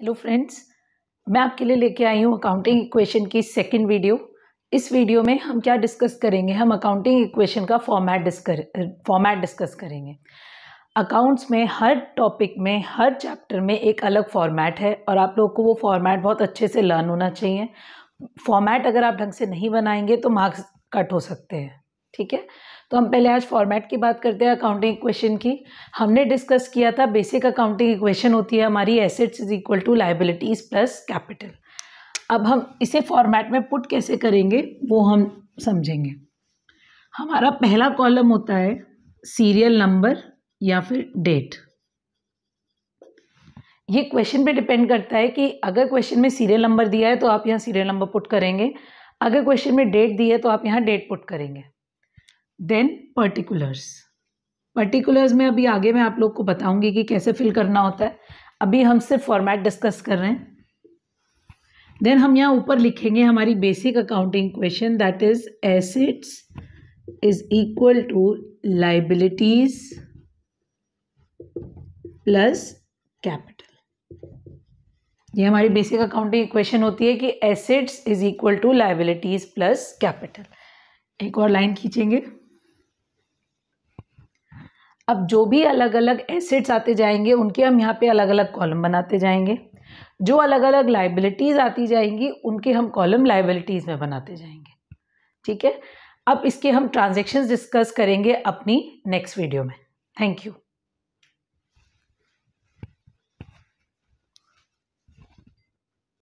hello friends मैं आपके लिए लेके आई हूँ अकाउंटिंग इक्वेशन की सेकंड वीडियो इस वीडियो में हम क्या डिस्कस करेंगे हम अकाउंटिंग इक्वेशन का फॉर्मेट डिस्कर फॉर्मेट डिस्कस करेंगे अकाउंट्स में हर टॉपिक में हर चैप्टर में एक अलग फॉर्मेट है और आप लोग को वो फॉर्मेट बहुत अच्छे से लर्न होना चाहिए फॉर्मेट अगर आप ढंग से नहीं बनाएंगे तो मार्क्स कट हो सकते हैं ठीक है तो हम पहले आज फॉर्मेट की बात करते हैं अकाउंटिंग इक्वेशन की हमने डिस्कस किया था बेसिक अकाउंटिंग इक्वेशन होती है हमारी assets is equal to liabilities plus capital अब हम इसे फॉर्मेट में पुट कैसे करेंगे वो हम समझेंगे हमारा पहला कॉलम होता है सीरियल नंबर या फिर डेट ये क्वेश्चन पे डिपेंड करता है कि अगर क्वेश्चन में सीरियल नंबर दिया है तो आप यहाँ सीरियल नंबर पुट करेंगे अगर क्वेश्चन में डेट दी है तो आप यहाँ डेट पुट करेंगे देन पर्टिकुलर्स पर्टिकुलर्स में अभी आगे मैं आप लोग को बताऊंगी कि कैसे फिल करना होता है अभी हम सिर्फ फॉर्मेट डिस्कस कर रहे हैं देन हम यहाँ ऊपर लिखेंगे हमारी basic accounting question that is assets is equal to liabilities plus capital ये हमारी बेसिक अकाउंटिंग इक्वेशन होती है कि assets is equal to liabilities plus capital एक और लाइन खींचेंगे अब जो भी अलग अलग एसेट्स आते जाएंगे उनके हम यहाँ पे अलग अलग कॉलम बनाते जाएंगे जो अलग अलग लाइबिलिटीज़ आती जाएंगी उनके हम कॉलम लाइबिलिटीज़ में बनाते जाएंगे ठीक है अब इसके हम ट्रांजेक्शन्स डिस्कस करेंगे अपनी नेक्स्ट वीडियो में थैंक यू